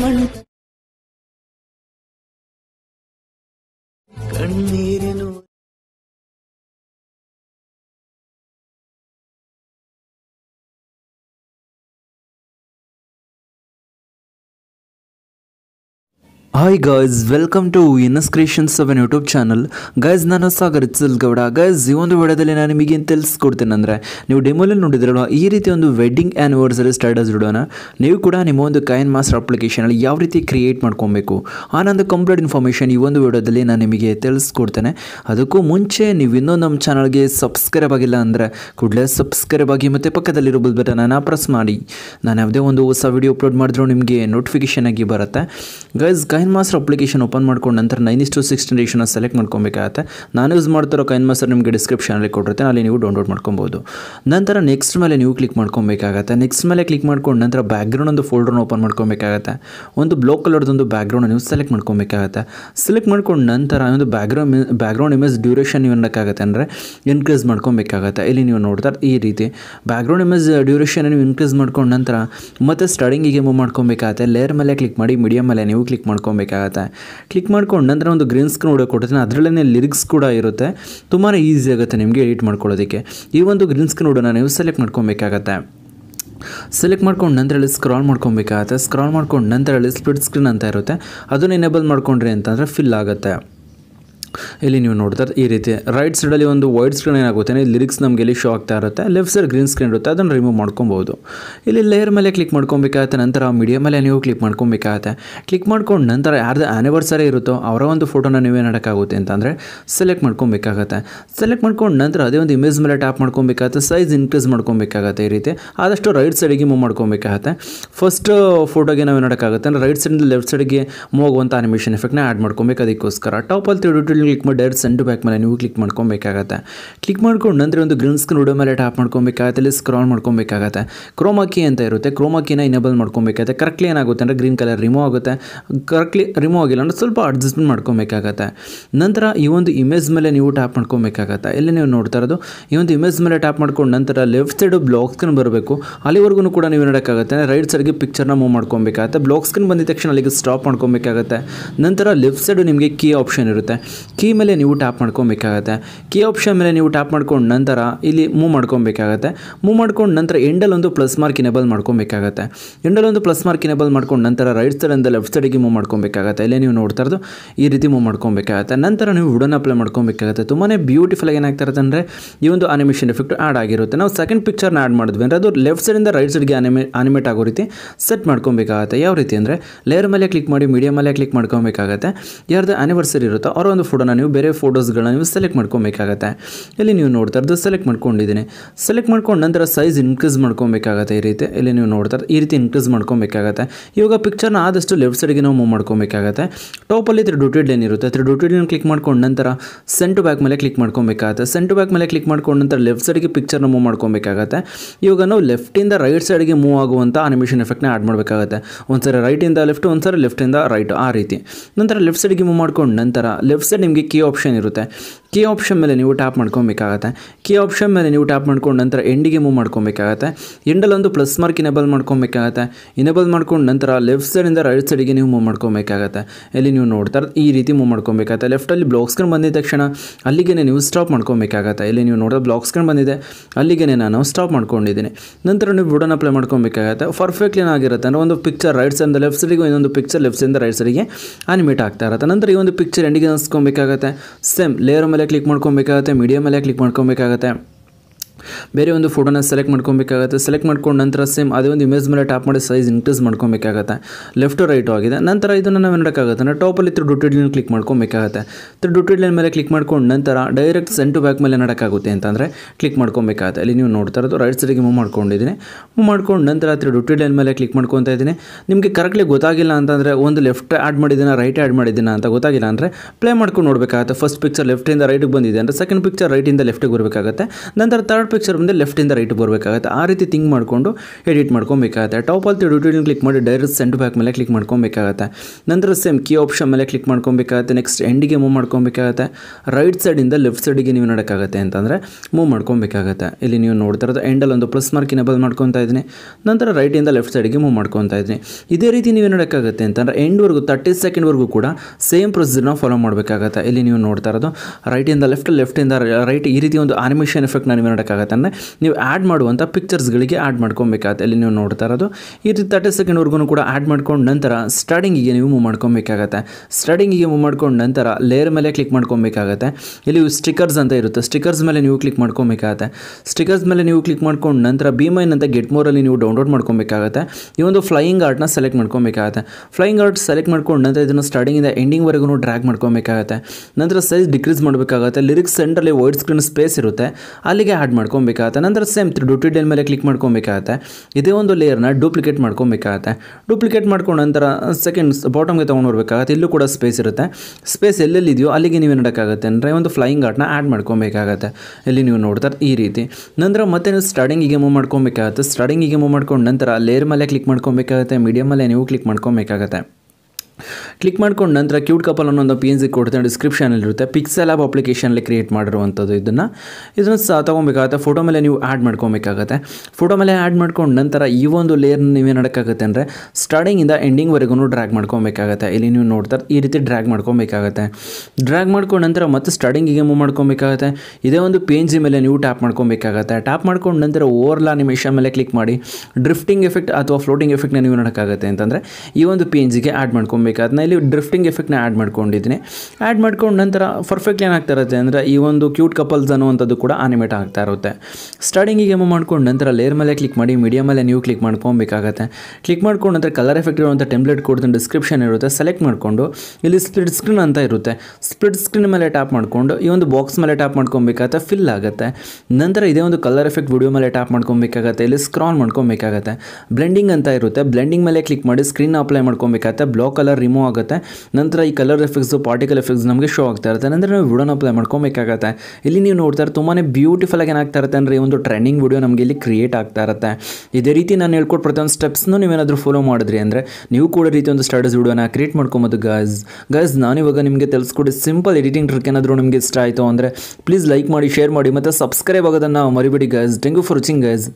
மண் கண்ணீர் hi guys welcome to Innas creations of YouTube channel guys ನಾನು Sagar Gowda guys ಈ ಒಂದು ವಿಡಿಯೋದಲ್ಲಿ ನಾನು ಏನು ತಿಳಿಸ್ಕೊಡ್ತೇನೆ ಅಂದರೆ ನೀವು ಡೆಮೋಲಿ ನೋಡಿದ್ರಲ್ಲ ಈ ರೀತಿ ಒಂದು ವೆಡ್ಡಿಂಗ್ ಆ್ಯನಿವರ್ಸರಿ ಸ್ಟೇಟಸ್ ಬಿಡೋಣ ನೀವು ಕೂಡ ನಿಮ್ಮ ಒಂದು ಕೈನ್ ಮಾಸ್ಟರ್ ಅಪ್ಲಿಕೇಶನಲ್ಲಿ ಯಾವ ರೀತಿ ಕ್ರಿಯೇಟ್ ಮಾಡ್ಕೊಬೇಕು ಆನಂದ ಕಂಪ್ಲೀಟ್ ಇನ್ಫಾರ್ಮೇಷನ್ ಈ ಒಂದು ವಿಡಿಯೋದಲ್ಲಿ ನಾನು ನಿಮಗೆ ತಿಳಿಸ್ಕೊಡ್ತೇನೆ ಅದಕ್ಕೂ ಮುಂಚೆ ನೀವು ಇನ್ನೂ ನಮ್ಮ ಚಾನಲ್ಗೆ ಸಬ್ಸ್ಕ್ರೈಬ್ ಆಗಿಲ್ಲ ಅಂದರೆ ಕೂಡಲೇ ಸಬ್ಸ್ಕ್ರೈಬ್ ಆಗಿ ಮತ್ತು ಪಕ್ಕದಲ್ಲಿರೋ ನಾನು ಪ್ರೆಸ್ ಮಾಡಿ ನಾನು ಯಾವುದೇ ಒಂದು ಹೊಸ ವಿಡಿಯೋ ಅಪ್ಲೋಡ್ ಮಾಡಿದ್ರು ನಿಮಗೆ ನೋಟಿಫಿಕೇಶನ್ ಆಗಿ ಬರುತ್ತೆ guys coin coin master application open ಮಾಡ್ಕೊಂಡು ನಂತರ nine to six generation select ಮಾಡ್ಕೊಬೇಕಾಗುತ್ತೆ ನಾನು ಯೂಸ್ ಮಾಡ್ತಿರೋ ಕಾಯಿನ್ ಮಾಸ್ಟರ್ ನಿಮಗೆ ಡಿಸ್ಕ್ರಿಪ್ಷನಲ್ಲಿ ಕೊಟ್ಟಿರ್ತೀನಿ ಅಲ್ಲಿ ನೀವು ಡೌನ್ಲೋಡ್ ಮಾಡ್ಕೊಬೋದು ನಂತರ ನೆಕ್ಸ್ಟ್ ಮೇಲೆ ನೀವು ಕ್ಲಿಕ್ ಮಾಡ್ಕೊಬೇಕಾಗತ್ತೆ ನೆಕ್ಸ್ಟ್ ಮೇಲೆ ಕ್ಲಿಕ್ ಮಾಡ್ಕೊಂಡು ನಂತರ ಬ್ಯಾಕ್ಗ್ರೌಂಡ್ ಒಂದು ಫೋಲ್ಡರ್ನ ಓಪನ್ ಮಾಡ್ಕೊಬೇಕಾಗತ್ತೆ ಒಂದು ಬ್ಲೋ ಕಲರ್ದೊಂದು ಬ್ಯಾಕ್ಗ್ರೌಂಡ್ ನೀವು ಸೆಲೆಕ್ಟ್ ಮಾಡ್ಕೊಬೇಕಾಗತ್ತೆ ಸೆಲೆಕ್ಟ್ ಮಾಡ್ಕೊಂಡು ನಂತರ ಒಂದು ಬ್ಯಾಕ್ಗ್ರೌಂಡ್ ಬ್ಯಾಕ್ಗ್ರೌಂಡ್ ಇಮೇಜ್ ಡ್ಯೂರೇಷನ್ ನೀವು ಏನಕ್ಕಾಗತ್ತೆ ಅಂದರೆ ಇನ್ಕ್ರೀಸ್ ಮಾಡ್ಕೊಬೇಕಾಗತ್ತೆ ಇಲ್ಲಿ ನೀವು ನೋಡ್ತಾ ಈ ರೀತಿ ಬ್ಯಾಕ್ಗ್ರೌಂಡ್ ಇಮೇಜ್ ಡ್ಯೂರೇಷನ್ ನೀವು ಇನ್ಕ್ರೀಸ್ ಮಾಡ್ಕೊಂಡು ನಂತರ ಮತ್ತೆ ಸ್ಟಾರ್ಟಿಂಗಿಗೆ ಮೂವ್ ಮಾಡ್ಕೊಬೇಕಾಗತ್ತೆ ಲೇಯರ್ ಮೇಲೆ ಕ್ಲಿಕ್ ಮಾಡಿ ಮೀಡಿಯಮ್ ಮೇಲೆ ನೀವು ಕ್ಲಿಕ್ ಮಾಡ್ಕೊಂಡು ಮಾಡ್ಕೊಬೇಕಾಗತ್ತೆ ಕ್ಲಿಕ್ ಮಾಡ್ಕೊಂಡು ನಂತರ ಒಂದು ಗ್ರೀನ್ ಸ್ಕ್ರೀನ್ ಕೂಡ ಕೊಡ್ತೀನಿ ಅದರಲ್ಲೇ ಲಿರಿಕ್ಸ್ ಕೂಡ ಇರುತ್ತೆ ತುಂಬಾ ಈಸಿ ಆಗುತ್ತೆ ನಿಮಗೆ ಎಡಿಟ್ ಮಾಡ್ಕೊಳ್ಳೋದಕ್ಕೆ ಈ ಒಂದು ಗ್ರೀನ್ ಸ್ಕ್ರೀನ್ ಕೂಡ ನೀವು ಸೆಲೆಕ್ಟ್ ಮಾಡ್ಕೊಬೇಕಾಗತ್ತೆ ಸೆಲೆಕ್ಟ್ ಮಾಡ್ಕೊಂಡು ನಂತರ ಅಲ್ಲಿ ಸ್ಕ್ರಾಲ್ ಮಾಡ್ಕೊಬೇಕಾಗತ್ತೆ ಸ್ಕ್ರಾಲ್ ಮಾಡ್ಕೊಂಡು ನಂತರ ಅಲ್ಲಿ ಸ್ಪ್ಲಿಟ್ ಸ್ಕ್ರೀನ್ ಅಂತ ಇರುತ್ತೆ ಅದನ್ನು ಎನೇಬಲ್ ಮಾಡ್ಕೊಂಡ್ರಿ ಅಂತಂದರೆ ಫಿಲ್ ಆಗುತ್ತೆ ಇಲ್ಲಿ ನೀವು ನೋಡ್ತಾರೆ ಈ ರೀತಿ ರೈಟ್ ಸೈಡಲ್ಲಿ ಒಂದು ವೈಟ್ ಸ್ಕ್ರೀನ್ ಏನಾಗುತ್ತೆ ಲಿರಿಕ್ಸ್ ನಮಗೆ ಇಲ್ಲಿ ಶೋ ಆಗ್ತಾ ಇರುತ್ತೆ ಲೆಫ್ಟ್ ಸೈಡ್ ಗ್ರೀನ್ ಸ್ಕ್ರೀನ್ ಇರುತ್ತೆ ಅದನ್ನು ರಿಮೂವ್ ಮಾಡ್ಕೊಬೋದು ಇಲ್ಲಿ ಲೇಯರ್ ಮೇಲೆ ಕ್ಲಿಕ್ ಮಾಡ್ಕೊಬೇಕಾಗತ್ತೆ ನಂತರ ಮೀಡಿಯಾ ಮೇಲೆ ನೀವು ಕ್ಲಿಕ್ ಮಾಡ್ಕೊಬೇಕಾಗತ್ತೆ ಕ್ಲಿಕ್ ಮಾಡ್ಕೊಂಡು ನಂತರ ಯಾರ್ದು ಆನಿವರ್ಸರಿ ಇರುತ್ತೋ ಅವರ ಒಂದು ಫೋಟೋನ ನೀವು ಅಂತಂದರೆ ಸೆಲೆಕ್ಟ್ ಮಾಡ್ಕೊಬೇಕಾಗುತ್ತೆ ಸೆಲೆಕ್ಟ್ ಮಾಡ್ಕೊಂಡು ನಂತರ ಅದೇ ಒಂದು ಇಮೇಜ್ ಮೇಲೆ ಟ್ಯಾಪ್ ಮಾಡ್ಕೊಬೇಕಾಗತ್ತೆ ಸೈಜ್ ಇನ್ಕ್ರೀಸ್ ಮಾಡ್ಕೊಬೇಕಾಗತ್ತೆ ಈ ರೀತಿ ಆದಷ್ಟು ರೈಟ್ ಸೈಡಿಗೆ ಮೂವ್ ಮಾಡ್ಕೊಬೇಕಾಗತ್ತೆ ಫಸ್ಟ್ ಫೋಟೋಗೆ ನಾವು ಮಾಡೋಕ್ಕಾಗುತ್ತೆ ಅಂದರೆ ರೈಟ್ ಸೈಡಿಂದ ಲೆಫ್ಟ್ ಸೈಡ್ಗೆ ಮೂವ್ ಆಗುವಂಥ ಅನಿಮೇಷನ್ ಎಫೆಕ್ಟ್ನ ಆ್ಯಡ್ ಮಾಡ್ಕೊಬೇಕು ಅದಕ್ಕೋಸ್ಕರ ಟಾಪಲ್ಲಿ ತ್ರೀ ಕ್ಲಿಕ್ ಮಾಡಿ ಡೈರೆಕ್ಟ್ ಬ್ಯಾಕ್ ಮೇಲೆ ನೀವು ಕ್ಲಿಕ್ ಮಾಡ್ಕೊಬೇಕಾಗತ್ತೆ ಕ್ಲಿಕ್ ಮಾಡ್ಕೊಂಡು ನಂತರ ಒಂದು ಗ್ರೀನ್ ಸ್ಕ್ರೀನ್ ಉಡೋ ಮೇಲೆ ಟ್ಯಾಪ್ ಮಾಡ್ಕೊಬೇಕಾಗತ್ತೆ ಅಲ್ಲಿ ಸ್ಕ್ರಾಲ್ ಮಾಡ್ಕೊಬೇಕಾಗತ್ತೆ ಕ್ರೋಮಾಕಿ ಅಂತ ಇರುತ್ತೆ ಕ್ರೋಮಾಕಿನ ಇನೇಬಲ್ ಮಾಡ್ಕೊಬೇಕಾಗತ್ತೆ ಕರೆಕ್ಟ್ಲಿ ಏನಾಗುತ್ತೆ ಅಂದರೆ ಗ್ರೀನ್ ಕಲರ್ ರಿಮೂವ್ ಆಗುತ್ತೆ ಕರೆಕ್ಟ್ಲಿ ರಿಮೂವ್ ಆಗಿಲ್ಲ ಅಂದರೆ ಸ್ವಲ್ಪ ಅಡ್ಜಸ್ಟ್ಮೆಂಟ್ ಮಾಡ್ಕೊಬೇಕಾಗತ್ತೆ ನಂತರ ಈ ಒಂದು ಇಮೇಜ್ ಮೇಲೆ ನೀವು ಟ್ಯಾಪ್ ಮಾಡ್ಕೊಬೇಕಾಗತ್ತೆ ಇಲ್ಲಿ ನೀವು ನೋಡ್ತಾ ಇರೋದು ಈ ಒಂದು ಇಮೇಜ್ ಮೇಲೆ ಟ್ಯಾಪ್ ಮಾಡ್ಕೊಂಡು ನಂತರ ಲೆಫ್ಟ್ ಸೈಡ್ ಬ್ಲಾಕ್ ಸ್ಕ್ರೀನ್ ಬರಬೇಕು ಅಲ್ಲಿವರೆಗೂ ಕೂಡ ನೀವು ನೋಡೋಕ್ಕಾಗುತ್ತೆ ರೈಟ್ ಸೈಡ್ಗೆ ಪಿಕ್ಚರ್ನ ಮೂವ್ ಮಾಡ್ಕೊಬೇಕಾಗತ್ತೆ ಬ್ಲಾಕ್ ಸ್ಕ್ರೀನ್ ಬಂದಿದ ತಕ್ಷಣ ಅಲ್ಲಿಗೆ ಸ್ಟಾಪ್ ಮಾಡ್ಕೊಬೇಕಾಗತ್ತೆ ನಂತರ ಲೆಫ್ಟ್ ಸೈಡು ನಿಮಗೆ ಕೀ ಆಪ್ಷನ್ ಇರುತ್ತೆ ಮೇಲೆ ನೀವು ಟ್ಯಾಪ್ ಮಾಡ್ಕೊಬೇಕಾಗತ್ತೆ ಕೆ ಆಪ್ಷನ್ ಮೇಲೆ ನೀವು ಟ್ಯಾಪ್ ಮಾಡ್ಕೊಂಡು ನಂತರ ಇಲ್ಲಿ ಮೂವ್ ಮಾಡ್ಕೊಬೇಕಾಗತ್ತೆ ಮೂವ್ ಮಾಡ್ಕೊಂಡು ನಂತರ ಎಂಡಲ್ ಒಂದು ಪ್ಲಸ್ ಮಾರ್ಕ್ ಇನೇಬಲ್ ಮಾಡ್ಕೊಬೇಕಾಗತ್ತೆ ಎಂಡಲ್ ಒಂದು ಪ್ಲಸ್ ಮಾರ್ಕ್ ಇನೇಬಲ್ ಮಾಡ್ಕೊಂಡು ನಂತರ ರೈಟ್ ಸೈಡಿಂದ ಲೆಫ್ಟ್ ಸೈಡಿಗೆ ಮೂವ್ ಮಾಡ್ಕೊಬೇಕಾಗತ್ತೆ ಇಲ್ಲೇ ನೀವು ನೋಡ್ತಾ ಇರೋದು ಈ ರೀತಿ ಮೂವ್ ಮಾಡ್ಕೊಬೇಕಾಗತ್ತೆ ನಂತರ ನೀವು ವುಡನ್ ಅಪ್ಲೈ ಮಾಡ್ಕೊಬೇಕಾಗತ್ತೆ ತುಂಬಾ ಬ್ಯೂಟಿಫುಲ್ ಆಗಿ ಏನಾಗ್ತಾ ಇರುತ್ತೆ ಅಂದರೆ ಈ ಒಂದು ಅನಿಮೇಷನ್ ಎಫೆಕ್ಟ್ ಆ್ಯಡ್ ಆಗಿರುತ್ತೆ ನಾವು ಸೆಕೆಂಡ್ ಪಿಕ್ಚರ್ನ ಆ್ಯಡ್ ಮಾಡಿದ್ವಿ ಅಂದರೆ ಅದು ಲೆಫ್ಟ್ ಸೈಡಿಂದ ರೈಟ್ ಸೈಡ್ಗೆ ಅನಿಮೇ ಅನಿಮೇಟ್ ಆಗೋ ರೀತಿ ಸೆಟ್ ಮಾಡ್ಕೊಬೇಕಾಗತ್ತೆ ಯಾವ ರೀತಿ ಅಂದರೆ ಲೇಯರ್ ಮೇಲೆ ಕ್ಲಿಕ್ ಮಾಡಿ ಮೀಡಿಯಮ್ ಮೇಲೆ ಕ್ಲಿಕ್ ಮಾಡ್ಕೊಬೇಕಾಗತ್ತೆ ಯಾರ್ದು ಆ್ಯನಿವರ್ಸರಿ ಇರುತ್ತೋ ಅವರ ಒಂದು ಫೋಟೋನ ನೀವು ನೀವು ಬೇರೆ ಫೋಟೋಸ್ಗಳನ್ನ ನೀವು ಸೆಲೆಕ್ಟ್ ಮಾಡ್ಕೊಬೇಕಾಗತ್ತೆ ಇಲ್ಲಿ ನೀವು ನೋಡ್ತಾ ಇರೋದು ಸೆಲೆಕ್ಟ್ ಮಾಡ್ಕೊಂಡಿದ್ದೀನಿ ಸೆಲೆಕ್ಟ್ ಮಾಡ್ಕೊಂಡು ನಂತರ ಸೈಜ್ ಇನ್ಕ್ರೀಸ್ ಮಾಡ್ಕೊಬೇಕಾಗತ್ತೆ ಈ ರೀತಿ ಇಲ್ಲಿ ನೀವು ನೋಡ್ತಾ ಈ ರೀತಿ ಇನ್ಕ್ರೀಸ್ ಮಾಡ್ಕೊಬೇಕಾಗತ್ತೆ ಇವಾಗ ಪಿಕ್ಚರ್ನ ಆದಷ್ಟು ಲೆಫ್ಟ್ ಸೈಡ್ಗೆ ನಾವು ಮೂವ್ ಮಾಡ್ಕೊಬೇಕಾಗತ್ತೆ ಟಾಪಲ್ಲಿ ತ್ರೀ ಡೂಟೆಡ್ ಲೈನ್ ಇರುತ್ತೆ ತ್ರೀ ಡೂಟೆಡ್ ಲೈನ್ ಕ್ಲಿಕ್ ಮಾಡ್ಕೊಂಡು ನಂತರ ಸೆಂಟು ಬ್ಯಾಕ್ ಮೇಲೆ ಕ್ಲಿಕ್ ಮಾಡ್ಕೊಬೇಕಾಗತ್ತೆ ಸೆಂಟು ಬ್ಯಾಕ್ ಮೇಲೆ ಕ್ಲಿಕ್ ಮಾಡ್ಕೊಂಡು ನಂತರ ಲೆಫ್ಟ್ ಸೈಡ್ಗೆ ಪಿಕ್ಚರ್ನ ಮೂವ್ ಮಾಡ್ಕೊಬೇಕಾಗತ್ತೆ ಇವಾಗ ನಾವು ಲೆಫ್ಟಿಂದ ರೈಟ್ ಸೈಡ್ಗೆ ಮೂವ್ ಆಗುವಂಥ ಅನಿಮೇಷನ್ ಎಫೆಕ್ಟ್ನ ಆ್ಯಡ್ ಮಾಡಬೇಕಾಗುತ್ತೆ ಒಂದ್ಸರಿ ರೈಟಿಂದ ಲೆಫ್ಟ್ ಒಂದ್ಸರಿ ಲೆಫ್ಟಿಂದ ರೈಟ್ ಆ ರೀತಿ ನಂತರ ಲೆಫ್ಟ್ ಸೈಡ್ಗೆ ಮೂವ್ ಮಾಡ್ಕೊಂಡು ನಂತರ ಲೆಫ್ಟ್ ಸೈಡ್ ನಿಮಗೆ ಕೆ ಆಪ್ಷನ್ ಇರುತ್ತೆ ಕೀ ಆಪ್ಷನ್ ಮೇಲೆ ನೀವು ಟ್ಯಾಪ್ ಮಾಡ್ಕೊಬೇಕಾಗತ್ತೆ ಕೀ ಆಪ್ಷನ್ ಮೇಲೆ ನೀವು ಟ್ಯಾಪ್ ಮಾಡ್ಕೊಂಡು ನಂತರ ಎಂಡಿಗೆ ಮೂವ್ ಮಾಡ್ಕೊಬೇಕಾಗತ್ತೆ ಒಂದು ಪ್ಲಸ್ ಮಾರ್ಕ್ ಇನೇಬಲ್ ಮಾಡ್ಕೊಬೇಕಾಗತ್ತೆ ಇನೇಬಲ್ ಮಾಡ್ಕೊಂಡು ನಂತರ ಲೆಫ್ಟ್ ಸೈಡಿಂದ ರೈಟ್ ಸೈಡಿಗೆ ನೀವು ಮೂವ್ ಮಾಡ್ಕೊಬೇಕಾಗತ್ತೆ ಇಲ್ಲಿ ನೀವು ನೋಡ್ತಾ ಈ ರೀತಿ ಮೂವ್ ಮಾಡ್ಕೊಬೇಕಾಗತ್ತೆ ಲೆಫ್ಟಲ್ಲಿ ಬ್ಲಾಕ್ ಸ್ಕ್ರೀನ್ ಬಂದಿದ ತಕ್ಷಣ ಅಲ್ಲಿಗೆ ನೀವು ಸ್ಟಾಪ್ ಮಾಡ್ಕೊಬೇಕಾಗತ್ತೆ ಇಲ್ಲಿ ನೀವು ನೋಡಿದ ಬ್ಲಾಕ್ ಸ್ಕ್ರೀನ್ ಬಂದಿದೆ ಅಲ್ಲಿಗೆ ನಾನು ಸ್ಟಾಪ್ ಮಾಡ್ಕೊಂಡಿದ್ದೀನಿ ನಂತರ ನೀವು ಬುಡನ್ ಅಪ್ಲೈ ಮಾಡ್ಕೊಬೇಕಾಗತ್ತೆ ಪರ್ಫೆಕ್ಟ್ಲಿ ಏನಾಗಿರುತ್ತೆ ಅಂದರೆ ಒಂದು ಪಿಕ್ಚರ್ ರೈಟ್ ಸೈಡಿಂದ ಲೆಫ್ಟ್ ಸೈಡಿಗೆ ಇನ್ನೊಂದು ಪಿಕ್ಚರ್ ಲೆಫ್ಟ್ ಸೈಡಿಂದ ರೈಟ್ ಸೈಡಿಗೆ ಆನಿಮೇಟ್ ಆಗ್ತಾ ಇರುತ್ತೆ ನಂತರ ಈ ಒಂದು ಪಿಕ್ಚರ್ ಎಂಡಿಗೆ ಅನಿಸ್ಕೊಬೇಕಾಗತ್ತೆ सेम लेयर मेले क्ली मीडियम मेले क्ली ಬೇರೆ ಒಂದು ಫೋಟೋನ ಸೆಲೆಕ್ಟ್ ಮಾಡ್ಕೊಬೇಕಾಗುತ್ತೆ ಸೆಲೆಕ್ಟ್ ಮಾಡ್ಕೊಂಡು ನಂತರ ಸೇಮ್ ಅದೇ ಒಂದು ಇಮೇಜ್ ಮೇಲೆ ಟ್ಯಾಪ್ ಮಾಡಿ ಸೈಜ್ ಇನ್ಕ್ರೀಸ್ ಮಾಡ್ಕೊಬೇಕಾಗುತ್ತೆ ಲೆಫ್ಟ್ ರೈಟು ಆಗಿದೆ ನಂತರ ಇದನ್ನು ನಾವು ಮಾಡೋಕ್ಕಾಗುತ್ತೆ ಅಂದರೆ ಟಾಪಲ್ಲಿ ತ್ರೂ ಡೊಟೆಡ್ ಲೈನ್ ಕ್ಲಿಕ್ ಮಾಡ್ಕೊಬೇಕಾಗುತ್ತೆ ತ್ರೂ ಲೈನ್ ಮೇಲೆ ಕ್ಲಿಕ್ ಮಾಡ್ಕೊಂಡು ನಂತರ ಡೈರೆಕ್ಟ್ ಸೆಂಟು ಬ್ಯಾಕ್ ಮೇಲೆ ನಡೋಕ್ಕಾಗುತ್ತೆ ಅಂತಂದರೆ ಕ್ಲಿಕ್ ಮಾಡ್ಕೊಬೇಕಾಗುತ್ತೆ ಅಲ್ಲಿ ನೀವು ನೋಡ್ತಾ ಇರೋದು ರೈಟ್ ಸೈಡಿಗೆ ಮೂವ್ ಮಾಡ್ಕೊಂಡಿದ್ದೀನಿ ಮೂವ್ ಮಾಡ್ಕೊಂಡು ನಂತರ ತ್ರೂ ಡೊಟೆಡ್ ಲೈನ್ ಮೇಲೆ ಕ್ಲಿಕ್ ಮಾಡ್ಕೊತಾ ಇದ್ದೀನಿ ನಿಮಗೆ ಕರೆಕ್ಟ್ಲಿ ಗೊತ್ತಾಗಿಲ್ಲ ಅಂತಂದರೆ ಒಂದು ಲೆಫ್ಟ್ ಆ್ಯಡ್ ಮಾಡಿದ್ದೀನ ರೈಟ್ ಆ್ಯಡ್ ಮಾಡಿದ್ದೀನ ಅಂತ ಗೊತ್ತಾಗಿಲ್ಲ ಅಂದರೆ ಪ್ಲೇ ಮಾಡ್ಕೊಂಡು ನೋಡಬೇಕಾಗುತ್ತೆ ಫಸ್ಟ್ ಪಿಕ್ಚರ್ ಲೆಫ್ಟಿಂದ ರೈಟಿಗೆ ಬಂದಿದೆ ಅಂದರೆ ಸೆಕೆಂಡ್ ಪಿಕ್ಚರ್ ರೈಟಿಂದ ಲೆಫ್ಟಿಗೆ ಬರಬೇಕಾಗುತ್ತೆ ನಂತರ ತರ್ಡ್ ಪಿಕ್ಚರ್ ಬಂದರೆ ಲೆಫ್ಟಿಂದ ರೈಟ್ ಬರಬೇಕಾಗುತ್ತೆ ಆ ರೀತಿ ತಿಂಗ್ ಮಾಡಿಕೊಂಡು ಎಡಿಟ್ ಮಾಡ್ಕೊಬೇಕಾಗುತ್ತೆ ಟಾಪ್ ಆಲ್ ಕ್ಲಿಕ್ ಮಾಡಿ ಡೈರೆಕ್ಟ್ ಸೆಂಡ್ ಬ್ಯಾಕ್ ಮೇಲೆ ಕ್ಲಿಕ್ ಮಾಡ್ಕೊಬೇಕಾಗುತ್ತೆ ನಂತರ ಸೇಮ್ ಕೀ ಆಪ್ಷನ್ ಮೇಲೆ ಕ್ಲಿಕ್ ಮಾಡ್ಕೊಬೇಕಾಗುತ್ತೆ ನೆಕ್ಸ್ಟ್ ಎಂಡಿಗೆ ಮೂವ್ ಮಾಡ್ಕೊಬೇಕಾಗುತ್ತೆ ರೈಟ್ ಸೈಡಿಂದ ಲೆಫ್ಟ್ ಸೈಡಿಗೆ ನೀವು ನೋಡೋಕ್ಕಾಗತ್ತೆ ಅಂತಂದರೆ ಮೂವ್ ಮಾಡ್ಕೊಬೇಕಾಗುತ್ತೆ ಇಲ್ಲಿ ನೀವು ನೋಡ್ತಾ ಇರೋದು ಎಂಡಲ್ಲಿ ಒಂದು ಪ್ಲಸ್ ಮಾರ್ಕ್ ಇನೇಬಲ್ ಮಾಡ್ಕೊತಾ ಇದ್ದೀನಿ ನಂತರ ರೈಟಿಂದ ಲೆಫ್ಟ್ ಸೈಡಿಗೆ ಮೂವ್ ಮಾಡ್ಕೊತಾ ಇದ್ದೀನಿ ಇದೇ ರೀತಿ ನೀವು ನೋಡೋಕ್ಕಾಗುತ್ತೆ ಅಂತಂದರೆ ಎಂಡ್ವರೆಗೂ ತರ್ಟಿ ಸೆಕೆಂಡ್ವರೆಗೂ ಕೂಡ ಸೇಮ್ ಪ್ರೊಸೀಜರ್ನ ಫಾಲೋ ಮಾಡಬೇಕಾಗುತ್ತೆ ಇಲ್ಲಿ ನೀವು ನೋಡ್ತಾ ಇರೋದು ರೈಟಿಂದ ಲೆಫ್ಟ್ ಲೆಫ್ಟಿಂದ ರೈಟ್ ಈ ರೀತಿ ಒಂದು ಆನಿಮೇಷನ್ ಎಫೆಕ್ಟ್ನ ನೀವು ನೋಡೋಕ್ಕಾಗುತ್ತೆ ಅದನ್ನು ನೀವು ಆ್ಯಡ್ ಮಾಡುವಂಥ ಪಿಕ್ಚರ್ಸ್ಗಳಿಗೆ ಆ್ಯಡ್ ಮಾಡ್ಕೊಬೇಕಾಗತ್ತೆ ಅಲ್ಲಿ ನೀವು ನೋಡ್ತಾ ಇರೋದು ಈ ರೀತಿ ತರ್ಟಿ ಸೆಕೆಂಡ್ವರೆಗೂ ಕೂಡ ಆ್ಯಡ್ ಮಾಡ್ಕೊಂಡು ನಂತರ ಸ್ಟಾರ್ಟಿಂಗಿಗೆ ನೀವು ಮೂವ್ ಮಾಡ್ಕೊಬೇಕಾಗತ್ತೆ ಸ್ಟಾರ್ಟಿಂಗಿಗೆ ಮೂವ್ ಮಾಡ್ಕೊಂಡು ನಂತರ ಲೇಯರ್ ಮೇಲೆ ಕ್ಲಿಕ್ ಮಾಡ್ಕೊಬೇಕಾಗತ್ತೆ ಇಲ್ಲಿ ಸ್ಟಿಕರ್ಸ್ ಅಂತ ಇರುತ್ತೆ ಸ್ಟಿಕರ್ಸ್ ಮೇಲೆ ನೀವು ಕ್ಲಿಕ್ ಮಾಡ್ಕೊಬೇಕಾಗತ್ತೆ ಸ್ಟಿಕರ್ಸ್ ಮೇಲೆ ನೀವು ಕ್ಲಿಕ್ ಮಾಡ್ಕೊಂಡು ನಂತರ ಬಿಮೈನ್ ಅಂತ ಗೆಟ್ ಮೋರಲ್ಲಿ ನೀವು ಡೌನ್ಲೋಡ್ ಮಾಡ್ಕೊಬೇಕಾಗತ್ತೆ ಈ ಒಂದು ಫ್ಲೈಯಿಂಗ್ ಆರ್ಟ್ನ ಸೆಲೆಕ್ಟ್ ಮಾಡ್ಕೊಬೇಕಾಗತ್ತೆ ಫ್ಲೈಯಿಂಗ್ ಆರ್ಟ್ ಸೆಲೆಕ್ಟ್ ಮಾಡ್ಕೊಂಡು ನಂತರ ಇದನ್ನು ಸ್ಟಾರ್ಟಿಂಗಿಂದ ವರೆಗೂ ಡ್ರ್ಯಾಗ್ ಮಾಡ್ಕೊಬೇಕಾಗತ್ತೆ ನಂತರ ಸೈಜ್ ಡಿಕ್ರೀಸ್ ಮಾಡಬೇಕಾಗತ್ತೆ ಲಿರಿಕ್ಸ್ ಸೆಂಟ್ರಲ್ಲಿ ವೈಟ್ ಸ್ಕ್ರೀನ್ ಸ್ಪೇಸ್ ಇರುತ್ತೆ ಅಲ್ಲಿಗೆ ಆ್ಯಡ್ ಮಾಡ್ಕೊಂಡು ಮಾಡ್ಕೊಬೇಕಾಗತ್ತೆ ನಂತರ ಸೇಮ್ ಡ್ಯೂಟಿ ಡೇಲ್ ಮೇಲೆ ಕ್ಲಿಕ್ ಮಾಡ್ಕೊಬೇಕಾಗತ್ತೆ ಇದೇ ಒಂದು ಲೇಯರ್ನ ಡೂಪ್ಲಿಕೇಟ್ ಮಾಡ್ಕೊಬೇಕಾಗತ್ತೆ ಡೂಪ್ಲಿಕೇಟ್ ಮಾಡ್ಕೊಂಡು ನಂತರ ಸೆಕೆಂಡ್ ಬಾಟಮ್ಗೆ ತಗೊಂಡು ಹೋಗ್ಬೇಕಾಗತ್ತೆ ಇಲ್ಲೂ ಕೂಡ ಸ್ಪೇಸ್ ಇರುತ್ತೆ ಸ್ಪೇಸ್ ಎಲ್ಲೆಲ್ಲಿದೆಯೋ ಅಲ್ಲಿಗೆ ನೀವು ನಡೋಕ್ಕಾಗುತ್ತೆ ಅಂದರೆ ಒಂದು ಫ್ಲೈಯಿಂಗ್ ಆರ್ಟ್ನ ಆ್ಯಡ್ ಮಾಡ್ಕೊಬೇಕಾಗತ್ತೆ ಇಲ್ಲಿ ನೀವು ನೋಡ್ತಾರೆ ಈ ರೀತಿ ನಂತರ ಮತ್ತೆ ನೀವು ಸ್ಟಾರ್ಟಿಂಗಿಗೆ ಮೂವ್ ಮಾಡ್ಕೊಬೇಕಾಗತ್ತೆ ಸ್ಟಾರ್ಟಿಂಗಿಗೆ ಮೂವ್ ಮಾಡ್ಕೊಂಡು ನಂತರ ಲೇಯರ್ ಮೇಲೆ ಕ್ಲಿಕ್ ಮಾಡ್ಕೊಬೇಕಾಗತ್ತೆ ಮೀಡಿಯಮ್ ಮೇಲೆ ನೀವು ಕ್ಲಿಕ್ ಮಾಡ್ಕೊಬೇಕಾಗತ್ತೆ ಕ್ಲಿಕ್ ಮಾಡ್ಕೊಂಡು ನಂತರ ಕ್ಯೂಟ್ ಕಪಲ್ ಅನ್ನೋ ಒಂದು ಪಿ ಎನ್ ಸಿ ಕೊಡ್ತಾನೆ ಡಿಸ್ಕ್ರಿಪ್ಷನಲ್ಲಿರುತ್ತೆ ಪಿಕ್ಸೆಲ್ ಆ್ಯಪ್ ಅಪ್ಲಿಕೇಶನಲ್ಲಿ ಕ್ರಿಯೇಟ್ ಮಾಡಿರುವಂಥದ್ದು ಇದನ್ನು ಇದನ್ನು ಸಹ ತೊಗೊಬೇಕಾಗುತ್ತೆ ಫೋಟೋ ಮೇಲೆ ನೀವು ಆ್ಯಡ್ ಮಾಡ್ಕೊಬೇಕಾಗತ್ತೆ ಫೋಟೋ ಮೇಲೆ ಆ್ಯಡ್ ಮಾಡ್ಕೊಂಡು ನಂತರ ಈ ಒಂದು ಲೇಯರ್ನ ನೀವೇನು ಮಾಡೋಕ್ಕಾಗುತ್ತೆ ಅಂದರೆ ಸ್ಟಾರ್ಟಿಂಗಿಂದ ಎಂಡಿಂಗ್ವರೆಗೂ ಡ್ರ್ಯಾಗ್ ಮಾಡ್ಕೊಬೇಕಾಗತ್ತೆ ಇಲ್ಲಿ ನೀವು ನೋಡ್ತಾರೆ ಈ ರೀತಿ ಡ್ರ್ಯಾಗ್ ಮಾಡ್ಕೊಬೇಕಾಗತ್ತೆ ಡ್ರ್ಯಾಗ್ ಮಾಡ್ಕೊಂಡು ನಂತರ ಮತ್ತೆ ಸ್ಟಾರ್ಟಿಂಗಿಗೆ ಮೂವ್ ಮಾಡ್ಕೊಬೇಕಾಗತ್ತೆ ಇದೇ ಒಂದು ಪಿ ಎನ್ ಜಿ ಮೇಲೆ ನೀವು ಟ್ಯಾಪ್ ಮಾಡ್ಕೊಬೇಕಾಗತ್ತೆ ಟ್ಯಾಪ್ ಮಾಡ್ಕೊಂಡು ನಂತರ ಓವರ್ಲಾ ನಿಮಿಷ ಮೇಲೆ ಕ್ಲಿಕ್ ಮಾಡಿ ಡ್ರಿಫ್ಟಿಂಗ್ ಎಫೆಕ್ಟ್ ಅಥವಾ ಫ್ಲೋಟಿಂಗ್ ಎಫೆಕ್ಟ್ನ ನೀವು ಮಾಡೋಕ್ಕಾಗುತ್ತೆ ಅಂತಂದರೆ ಈ ಒಂದು ಪಿ ಎನ್ ಜಿಗೆ ಆ್ಯಡ್ ಮಾಡ್ಕೊಬೇಕು ಮಾಡ್ಕೊಬೇಕು ಅದನ್ನ ಇಲ್ಲಿ ಡ್ರಿಫ್ಟಿಂಗ್ ಎಫೆಕ್ಟ್ನ ಆ್ಯಡ್ ಮಾಡ್ಕೊಂಡಿದ್ದೀನಿ ಆ್ಯಡ್ ಮಾಡ್ಕೊಂಡು ನಂತರ ಪರ್ಫೆಕ್ಟ್ ಏನಾಗ್ತಾ ಇರುತ್ತೆ ಅಂದರೆ ಈ ಒಂದು ಕ್ಯೂಟ್ ಕಪಲ್ಸ್ ಅನ್ನುವಂಥದ್ದು ಕೂಡ ಆನಿಮೇಟ್ ಆಗ್ತಾ ಇರುತ್ತೆ ಸ್ಟಾರ್ಟಿಂಗಿಗೆ ಏಮೋ ಮಾಡ್ಕೊಂಡು ನಂತರ ಲೇರ್ ಮೇಲೆ ಕ್ಲಿಕ್ ಮಾಡಿ ಮೀಡಿಯಮ್ ಮೇಲೆ ನೀವು ಕ್ಲಿಕ್ ಮಾಡ್ಕೊಬೇಕಾಗತ್ತೆ ಕ್ಲಿಕ್ ಮಾಡ್ಕೊಂಡು ನಂತರ ಕಲರ್ ಎಫೆಕ್ಟ್ ಇರುವಂಥ ಟೆಂಪ್ಲೇಟ್ ಕೊಡ್ತೀನಿ ಡಿಸ್ಕ್ರಿಪ್ಷನ್ ಇರುತ್ತೆ ಸೆಲೆಕ್ಟ್ ಮಾಡಿಕೊಂಡು ಇಲ್ಲಿ ಸ್ಪ್ಲಿಟ್ ಸ್ಕ್ರೀನ್ ಅಂತ ಇರುತ್ತೆ ಸ್ಪ್ಲಿಟ್ ಸ್ಕ್ರೀನ್ ಮೇಲೆ ಟ್ಯಾಪ್ ಮಾಡಿಕೊಂಡು ಈ ಒಂದು ಬಾಕ್ಸ್ ಮೇಲೆ ಟ್ಯಾಪ್ ಮಾಡ್ಕೊಬೇಕಾಗತ್ತೆ ಫಿಲ್ ಆಗುತ್ತೆ ನಂತರ ಇದೇ ಒಂದು ಕಲರ್ ಎಫೆಕ್ಟ್ ವಿಡಿಯೋ ಮೇಲೆ ಟ್ಯಾಪ್ ಮಾಡ್ಕೊಬೇಕಾಗತ್ತೆ ಇಲ್ಲಿ ಸ್ಕ್ರಾಲ್ ಮಾಡ್ಕೊಬೇಕಾಗತ್ತೆ ಬ್ಲೆಂಡಿಂಗ್ ಅಂತ ಇರುತ್ತೆ ಬ್ಲೆಂಡಿಂಗ್ ಮೇಲೆ ಕ್ಲಿಕ್ ಮಾಡಿ ಸ್ಕ್ರೀನ್ ಅಪ್ಲೈ ಮಾಡ್ಕೊಬೇಕಾಗತ್ತೆ ಬ್ಲಾಕ್ ಕಲರ್ ಕಲರ್ ರಿಮೂವ್ ಆಗುತ್ತೆ ನಂತರ ಈ ಕಲರ್ ಎಫೆಕ್ಟ್ಸು ಪಾರ್ಟಿಕಲ್ ಎಫೆಕ್ಟ್ಸ್ ನಮಗೆ ಶೋ ಆಗ್ತಾ ಇರುತ್ತೆ ನಂತರ ನಾವು ವಿಡಿಯೋನ ಅಪ್ಲೈ ಮಾಡ್ಕೊಬೇಕಾಗತ್ತೆ ಇಲ್ಲಿ ನೀವು ನೋಡ್ತಾರೆ ತುಂಬಾ ಬ್ಯೂಟಿಫುಲ್ ಆಗಿ ಏನಾಗ್ತಾ ಇರುತ್ತೆ ಅಂದರೆ ಈ ಒಂದು ಟ್ರೆಂಡಿಂಗ್ ವಿಡಿಯೋ ನಮಗೆ ಇಲ್ಲಿ ಕ್ರಿಯೇಟ್ ಆಗ್ತಾ ಇರುತ್ತೆ ಇದೇ ರೀತಿ ನಾನು ಹೇಳ್ಕೊಟ್ಟು ಪ್ರತಿಯೊಂದು ಸ್ಟೆಪ್ಸ್ನು ನೀವೇನಾದರೂ ಫಾಲೋ ಮಾಡಿದ್ರಿ ಅಂದರೆ ನೀವು ಕೂಡ ರೀತಿ ಒಂದು ಸ್ಟಡೀಸ್ ವಿಡಿಯೋನ ಕ್ರಿಯೇಟ್ ಮಾಡ್ಕೊಬೋದು ಗಾಯ್ಸ್ ಗಾಯ್ಸ್ ಇವಾಗ ನಿಮಗೆ ತಿಳಿಸ್ಕೊಡಿ ಸಿಂಪಲ್ ಎಡಿಟಿಂಗ್ ಟ್ರಿಕ್ ಏನಾದರೂ ನಿಮಗೆ ಇಷ್ಟ ಆಯಿತು ಅಂದರೆ ಪ್ಲೀಸ್ ಲೈಕ್ ಮಾಡಿ ಶೇರ್ ಮಾಡಿ ಮತ್ತು ಸಬ್ಸ್ಕ್ರೈಬ್ ಆಗೋದನ್ನು ಮರಿಬೇಡಿ guys thank you for watching guys